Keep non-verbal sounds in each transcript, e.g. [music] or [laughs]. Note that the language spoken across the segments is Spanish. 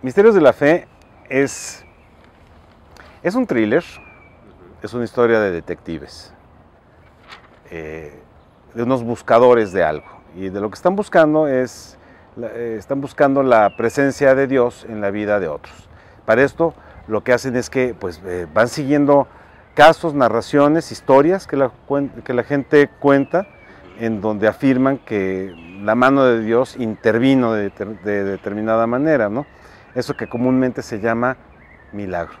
Misterios de la Fe es, es un thriller, es una historia de detectives, eh, de unos buscadores de algo. Y de lo que están buscando es, eh, están buscando la presencia de Dios en la vida de otros. Para esto lo que hacen es que pues, eh, van siguiendo casos, narraciones, historias que la, que la gente cuenta en donde afirman que la mano de Dios intervino de, de determinada manera, ¿no? eso que comúnmente se llama milagro.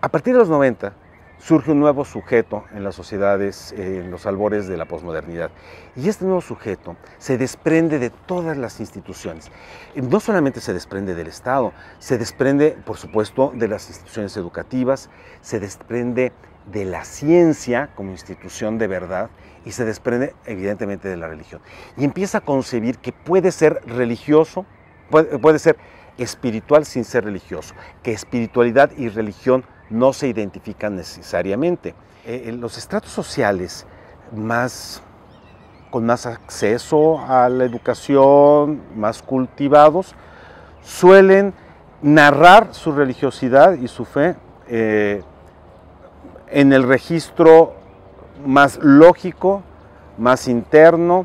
A partir de los 90 surge un nuevo sujeto en las sociedades, en los albores de la posmodernidad. Y este nuevo sujeto se desprende de todas las instituciones. No solamente se desprende del Estado, se desprende, por supuesto, de las instituciones educativas, se desprende de la ciencia como institución de verdad y se desprende evidentemente de la religión. Y empieza a concebir que puede ser religioso, puede, puede ser espiritual sin ser religioso, que espiritualidad y religión no se identifican necesariamente. Eh, eh, los estratos sociales más con más acceso a la educación, más cultivados, suelen narrar su religiosidad y su fe eh, en el registro más lógico, más interno,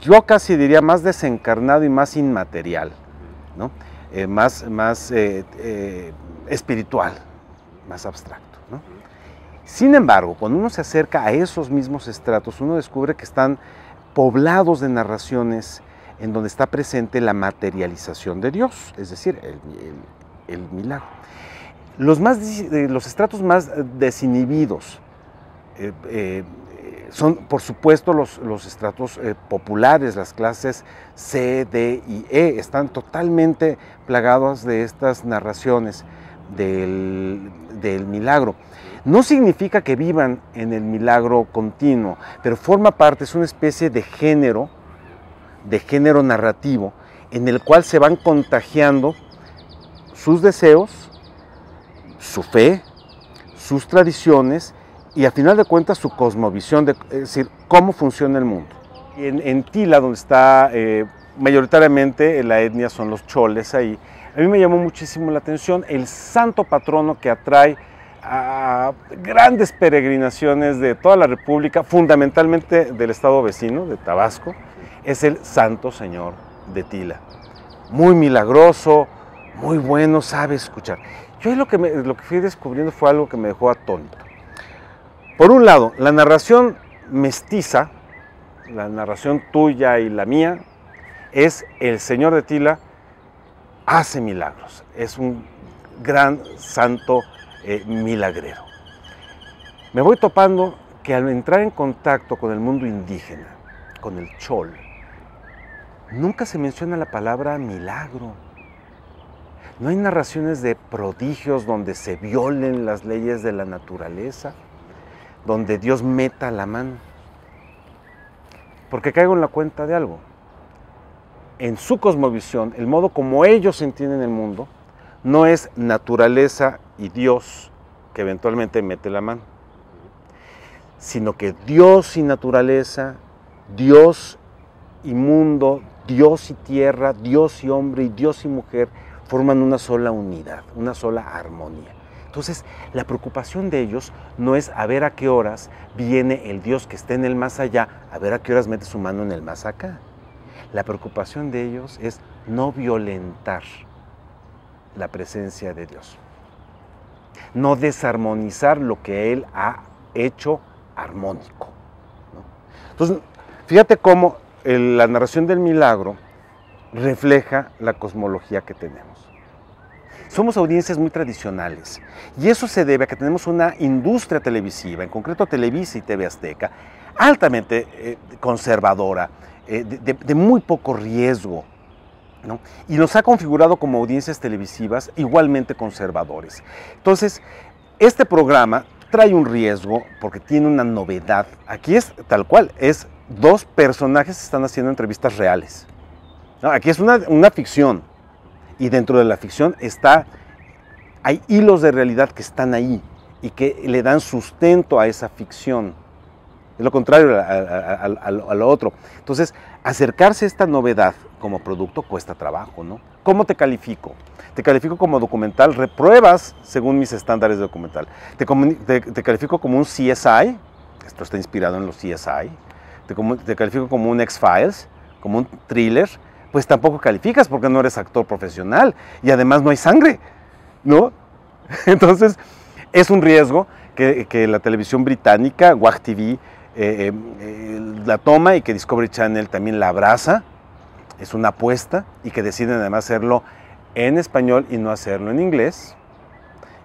yo casi diría más desencarnado y más inmaterial. Eh, más, más eh, eh, espiritual, más abstracto. Sin embargo, cuando uno se acerca a esos mismos estratos, uno descubre que están poblados de narraciones en donde está presente la materialización de Dios, es decir, el, milagro. Los, más, los estratos más desinhibidos, son, por supuesto, los, estratos eh, populares, las clases C, D y E, están totalmente plagadas de estas narraciones del, del milagro. No significa que vivan en el milagro continuo, pero forma parte, es una especie de género, de género narrativo, en el cual se van contagiando sus deseos, su fe, sus tradiciones y a final de cuentas su cosmovisión, de, decir, cómo funciona el mundo. En, Tila, donde está eh, mayoritariamente la etnia son los choles ahí, a mí me llamó muchísimo la atención el santo patrono que atrae a grandes peregrinaciones de toda la República, fundamentalmente del estado vecino, de Tabasco, es el Santo Señor de Tila. Muy milagroso, muy bueno, sabe escuchar. Yo lo que, lo que fui descubriendo fue algo que me dejó atónito. Por un lado, la narración mestiza, la narración tuya y la mía, es el Señor de Tila hace milagros, es un gran santo eh, milagrero. Me voy topando que al entrar en contacto con el mundo indígena, con el chol, nunca se menciona la palabra milagro. No hay narraciones de prodigios donde se violen las leyes de la naturaleza donde Dios meta la mano. Porque caigo en la cuenta de algo. En su cosmovisión, el modo como ellos entienden el mundo, no es naturaleza y Dios que eventualmente mete la mano, sino que Dios y naturaleza, Dios y mundo, Dios y tierra, Dios y hombre y Dios y mujer forman una sola unidad, una sola armonía. Entonces, la preocupación de ellos no es a ver a qué horas viene el Dios que está en el más allá, a ver a qué horas mete su mano en el más acá. La preocupación de ellos es no violentar la presencia de Dios, no desarmonizar lo que Él ha hecho armónico. Entonces, fíjate cómo la narración del milagro refleja la cosmología que tenemos. Somos audiencias muy tradicionales y eso se debe a que tenemos una industria televisiva, en concreto Televisa y TV Azteca, altamente eh, conservadora, eh, de, muy poco riesgo, Y nos ha configurado como audiencias televisivas igualmente conservadores. Entonces, este programa trae un riesgo porque tiene una novedad. Aquí es tal cual, es dos personajes están haciendo entrevistas reales. Aquí es una ficción y dentro de la ficción está, hay hilos de realidad que están ahí y que le dan sustento a esa ficción. Es lo contrario a, lo otro. Entonces, acercarse a esta novedad como producto cuesta trabajo, ¿no? ¿Cómo te califico? Te califico como documental, repruebas según mis estándares de documental. Te, te, califico como un CSI, esto está inspirado en los CSI. Te, te califico como un X-Files, como un thriller, pues tampoco calificas porque no eres actor profesional y además no hay sangre, ¿no? [laughs] Entonces, es un riesgo que, la televisión británica, WAG TV, eh, eh, la toma y que Discovery Channel también la abraza, es una apuesta y que deciden además hacerlo en español y no hacerlo en inglés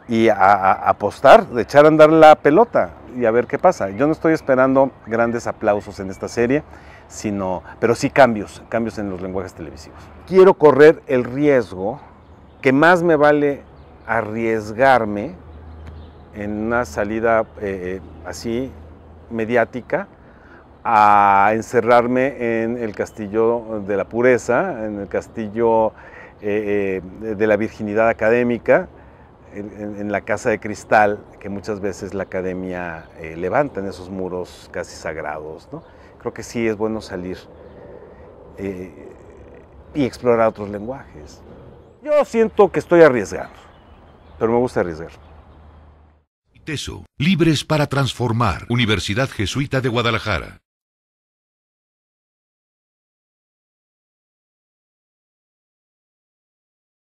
y a, apostar, de echar a andar la pelota y a ver qué pasa. Yo no estoy esperando grandes aplausos en esta serie, sino, pero sí cambios, cambios en los lenguajes televisivos. Quiero correr el riesgo que más me vale arriesgarme en una salida eh, eh, así mediática a encerrarme en el castillo de la pureza, en el castillo eh, de la virginidad académica, en, la casa de cristal que muchas veces la academia eh, levanta en esos muros casi sagrados. ¿no? Creo que sí es bueno salir eh, y explorar otros lenguajes. Yo siento que estoy arriesgando, pero me gusta arriesgar. Teso, libres para transformar. Universidad Jesuita de Guadalajara.